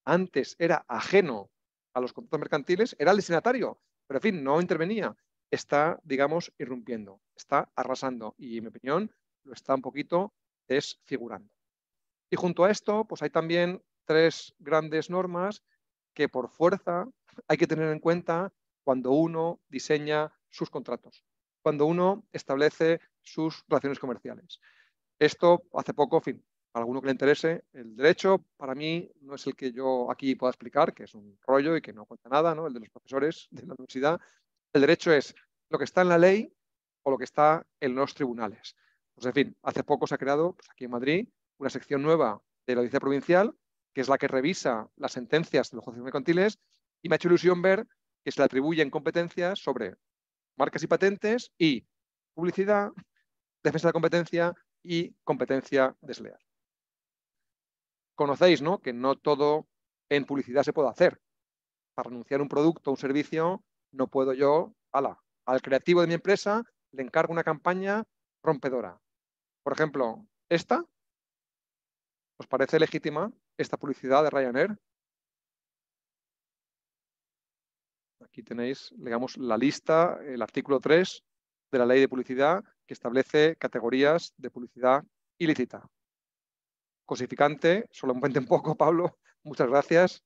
B: antes era ajeno a los contratos mercantiles, era el destinatario, pero en fin, no intervenía. Está, digamos, irrumpiendo, está arrasando y, en mi opinión, lo está un poquito desfigurando. Y junto a esto, pues hay también tres grandes normas que por fuerza hay que tener en cuenta cuando uno diseña sus contratos, cuando uno establece sus relaciones comerciales. Esto hace poco, fin, para alguno que le interese, el derecho para mí no es el que yo aquí pueda explicar, que es un rollo y que no cuenta nada, ¿no? el de los profesores de la universidad. El derecho es lo que está en la ley o lo que está en los tribunales. Pues, en fin, hace poco se ha creado pues, aquí en Madrid una sección nueva de la Audiencia Provincial, que es la que revisa las sentencias de los jueces mercantiles, y me ha hecho ilusión ver que se le atribuyen competencias sobre marcas y patentes y publicidad, defensa de la competencia y competencia desleal. Conocéis ¿no? que no todo en publicidad se puede hacer. Para anunciar un producto o un servicio, no puedo yo, ala, al creativo de mi empresa le encargo una campaña rompedora. Por ejemplo, esta ¿Os parece legítima esta publicidad de Ryanair? Aquí tenéis, digamos, la lista, el artículo 3 de la ley de publicidad que establece categorías de publicidad ilícita. Cosificante, solo un poco, Pablo, muchas gracias.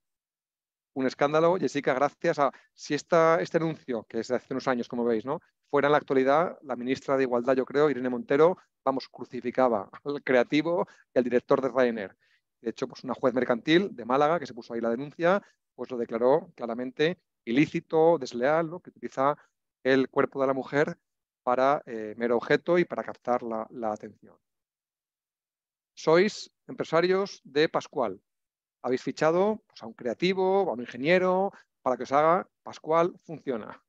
B: Un escándalo. Jessica, gracias a si este anuncio, que es de hace unos años, como veis, ¿no? fuera en la actualidad, la ministra de Igualdad, yo creo, Irene Montero, vamos, crucificaba al creativo y al director de Rainer. De hecho, pues una juez mercantil de Málaga, que se puso ahí la denuncia, pues lo declaró claramente ilícito, desleal, lo que utiliza el cuerpo de la mujer para eh, mero objeto y para captar la, atención. Sois empresarios de Pascual. Habéis fichado pues, a un creativo, a un ingeniero, para que os haga Pascual funciona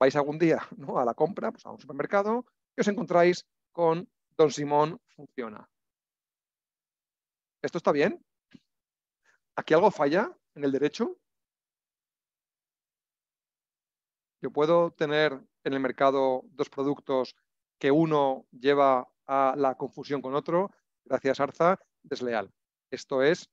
B: vais algún día ¿no? a la compra, pues a un supermercado, y os encontráis con Don Simón funciona. ¿Esto está bien? ¿Aquí algo falla en el derecho? Yo puedo tener en el mercado dos productos que uno lleva a la confusión con otro, gracias Arza, desleal. Esto es...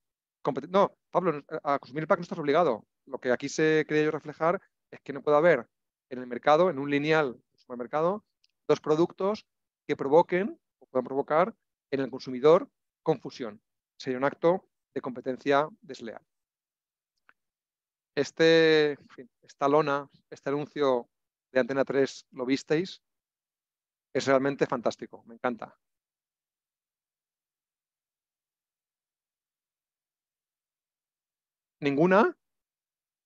B: No, Pablo, a consumir el pack no estás obligado. Lo que aquí se quería yo reflejar es que no puede haber en el mercado, en un lineal supermercado, dos productos que provoquen o puedan provocar en el consumidor confusión. Sería un acto de competencia desleal. Este, esta lona, este anuncio de Antena 3, lo visteis, es realmente fantástico, me encanta. ¿Ninguna?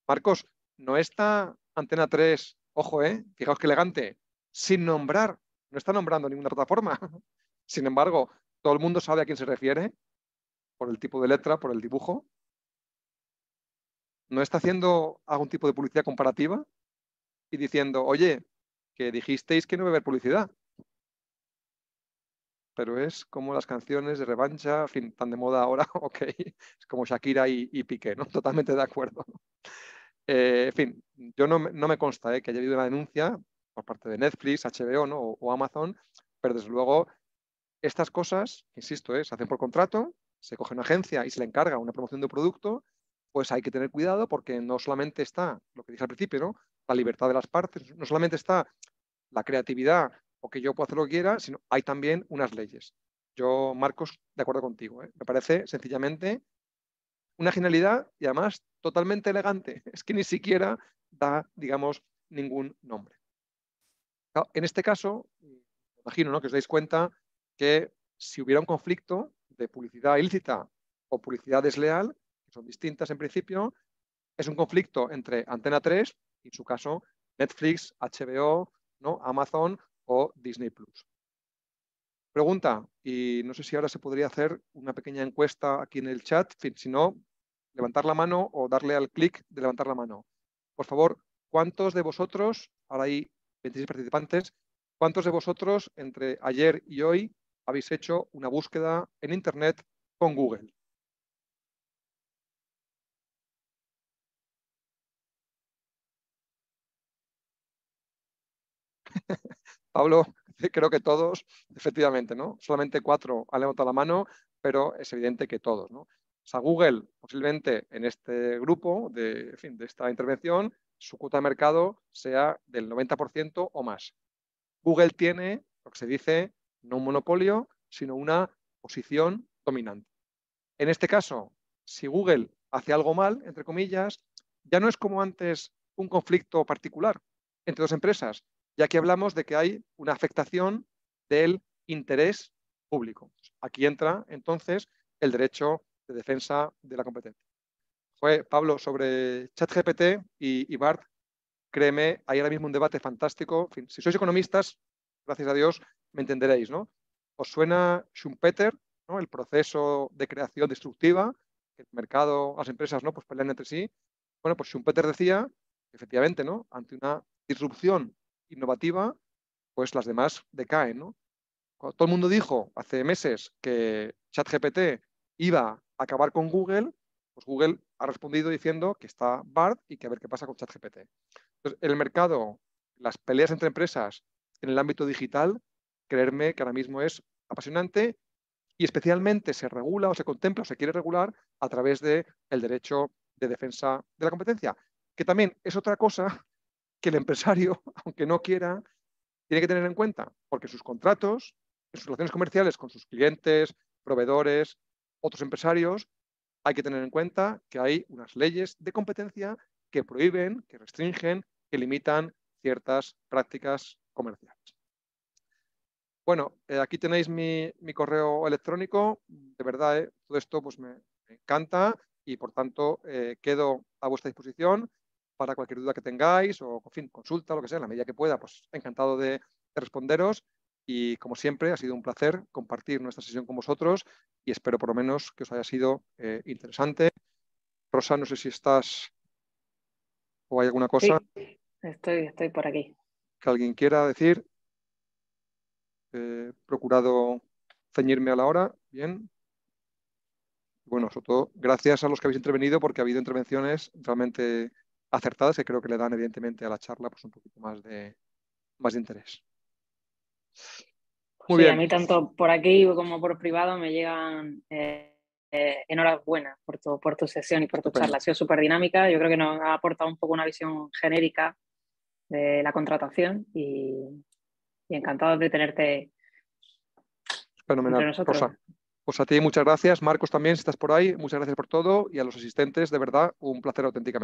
B: Marcos, ¿no está Antena 3 Ojo, ¿eh? Fijaos qué elegante. Sin nombrar. No está nombrando ninguna plataforma. Sin embargo, todo el mundo sabe a quién se refiere por el tipo de letra, por el dibujo. ¿No está haciendo algún tipo de publicidad comparativa? Y diciendo, oye, que dijisteis que no iba a haber publicidad. Pero es como las canciones de revancha, en fin, tan de moda ahora, ok. Es como Shakira y, y Piqué, ¿no? Totalmente de acuerdo. Eh, en fin, yo no, me consta eh, que haya habido una denuncia por parte de Netflix, HBO o, Amazon, pero desde luego estas cosas, insisto, eh, se hacen por contrato, se coge una agencia y se le encarga una promoción de un producto, pues hay que tener cuidado porque no solamente está, lo que dije al principio, la libertad de las partes, no solamente está la creatividad o que yo pueda hacer lo que quiera, sino hay también unas leyes. Yo, Marcos, de acuerdo contigo, me parece sencillamente una genialidad y además totalmente elegante. Es que ni siquiera da, digamos, ningún nombre. En este caso, imagino que os dais cuenta que si hubiera un conflicto de publicidad ilícita o publicidad desleal, que son distintas en principio, es un conflicto entre Antena 3 y, en su caso, Netflix, HBO, ¿no? Amazon o Disney Plus. Pregunta, y no sé si ahora se podría hacer una pequeña encuesta aquí en el chat, si no, levantar la mano o darle al clic de levantar la mano. Por favor, ¿cuántos de vosotros, ahora hay 26 participantes, cuántos de vosotros entre ayer y hoy habéis hecho una búsqueda en Internet con Google? Pablo, creo que todos, efectivamente, ¿no? Solamente cuatro han levantado la mano, pero es evidente que todos, ¿no? O sea, Google posiblemente en este grupo de, fin, de esta intervención, su cuota de mercado sea del 90% o más. Google tiene lo que se dice no un monopolio, sino una posición dominante. En este caso, si Google hace algo mal, entre comillas, ya no es como antes un conflicto particular entre dos empresas, ya que hablamos de que hay una afectación del interés público. Aquí entra entonces el derecho defensa de la competencia. Fue Pablo, sobre ChatGPT y, BART, créeme, hay ahora mismo un debate fantástico. si sois economistas, gracias a Dios, me entenderéis, ¿no? ¿Os suena Schumpeter, ¿no? el proceso de creación destructiva, el mercado, las empresas ¿no? pues pelean entre sí? Bueno, pues Schumpeter decía, que efectivamente, ¿no? ante una disrupción innovativa, pues las demás decaen. todo el mundo dijo hace meses que ChatGPT iba a acabar con Google, pues Google ha respondido diciendo que está BART y que a ver qué pasa con ChatGPT. Entonces, el mercado, las peleas entre empresas en el ámbito digital, creerme que ahora mismo es apasionante y especialmente se regula o se contempla o se quiere regular a través del el derecho de defensa de la competencia, que también es otra cosa que el empresario, aunque no quiera, tiene que tener en cuenta, porque sus contratos, sus relaciones comerciales con sus clientes, proveedores, otros empresarios, hay que tener en cuenta que hay unas leyes de competencia que prohíben, que restringen, que limitan ciertas prácticas comerciales. Bueno, eh, aquí tenéis mi, correo electrónico. De verdad, eh, todo esto pues me, encanta y por tanto eh, quedo a vuestra disposición para cualquier duda que tengáis o, en fin, consulta, lo que sea, en la medida que pueda, pues encantado de responderos. Y como siempre, ha sido un placer compartir nuestra sesión con vosotros y espero por lo menos que os haya sido eh, interesante. Rosa, no sé si estás o hay alguna cosa.
A: estoy, estoy por aquí.
B: Que alguien quiera decir. Eh, he procurado ceñirme a la hora. Bien. Bueno, sobre todo, gracias a los que habéis intervenido porque ha habido intervenciones realmente acertadas y creo que le dan evidentemente a la charla pues, un poquito más más de interés. Muy A mí tanto
A: por aquí como por privado me llegan eh, eh, enhorabuena por tu, por tu sesión y por tu charla. Ha sido súper dinámica. Yo creo que nos ha aportado un poco una visión genérica de la contratación y, encantado de tenerte.
B: Fenomenal. Entre Pues a ti muchas gracias. Marcos también, si estás por ahí, muchas gracias por todo y a los asistentes, de verdad, un placer auténticamente.